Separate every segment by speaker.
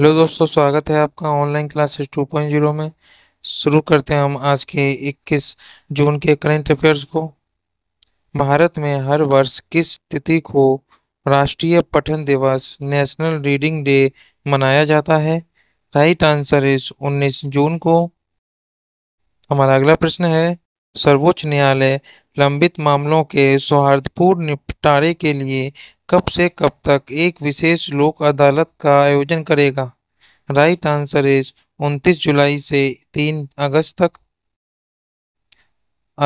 Speaker 1: hello दोस्तों स्वागत है आपका ऑनलाइन क्लासेस 2.0 में शुरू करते हैं हम आज के 21 जून के करंट अफेयर्स को भारत में हर वर्ष किस तिथि को राष्ट्रीय पठन दिवस नेशनल रीडिंग डे मनाया जाता है राइट आंसर इस 19 जून को हमारा अगला प्रश्न है सर्वोच्च न्यायालय लंबित मामलों के सौहार्दपूर्ण निपटारे के लिए कब से कब तक एक विशेष लोक अदालत का आयोजन करेगा राइट आंसर इज 29 जुलाई से 3 अगस्त तक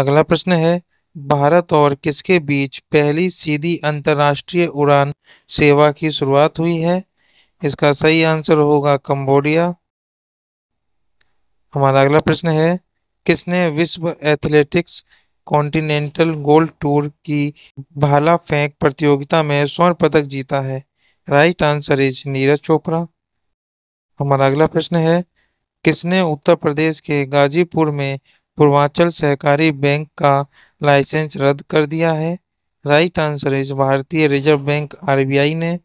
Speaker 1: अगला प्रश्न है भारत और किसके बीच पहली सीधी अंतर्राष्ट्रीय उड़ान सेवा की शुरुआत हुई है इसका सही आंसर होगा कंबोडिया हमारा अगला प्रश्न है किसने विश्व एथलेटिक्स कॉन्टिनेंटल गोल्ड टूर की भाला फेंक प्रतियोगिता में स्वर्ण पदक जीता है right answer is Neeraj Chopra हमारा अगला प्रश्न है किसने उत्तर प्रदेश के गाजीपुर में पूर्वांचल सहकारी बैंक का लाइसेंस रद्द कर दिया है राइट आंसर इज भारतीय रिजर्व बैंक आरबीआई ने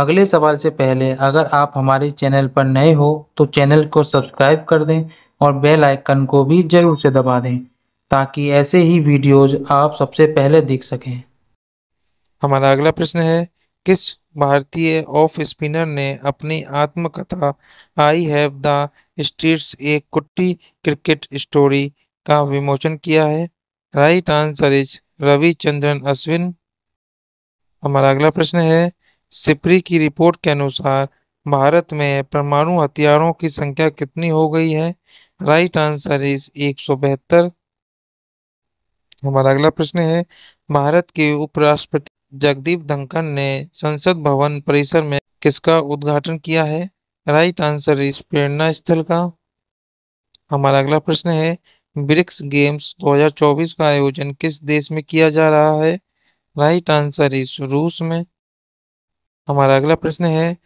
Speaker 1: अगले सवाल से पहले अगर आप हमारे चैनल पर नए हो तो चैनल को सब्सक्राइब कर दें और बेल आइकन को भी जरूर से दबा दें ताकि ऐसे ही वीडियोज आप सबसे पहले देख सकें हमारा अगला प्रश्न है किस भारतीय ऑफ स्पिनर ने अपनी आत्मकथा आई हैव द स्ट्रीट्स एक कुट्टी क्रिकेट स्टोरी का विमोचन किया है right answer is Ravichandran Ashwin हमारा अगला प्रश्न है सिपरी की रिपोर्ट के अनुसार भारत में परमाणु हथियारों की संख्या कितनी हो गई है राइट आंसर इज एक सौ बहत्तर हमारा अगला प्रश्न है भारत के उपराष्ट्रपति जगदीप धनखड़ ने संसद भवन परिसर में किसका उद्घाटन किया है राइट आंसर इज प्रेरणा स्थल का हमारा अगला प्रश्न है ब्रिक्स गेम्स 2024 का आयोजन किस देश में किया जा रहा है राइट आंसर इज रूस में हमारा अगला प्रश्न है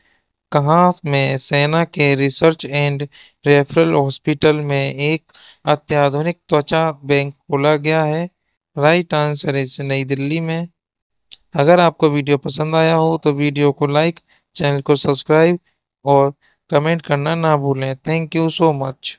Speaker 1: कहा में सेना के रिसर्च एंड रेफरल हॉस्पिटल में एक अत्याधुनिक त्वचा बैंक खोला गया है राइट आंसर इज नई दिल्ली में अगर आपको वीडियो पसंद आया हो तो वीडियो को लाइक चैनल को सब्सक्राइब और कमेंट करना ना भूलें थैंक यू सो मच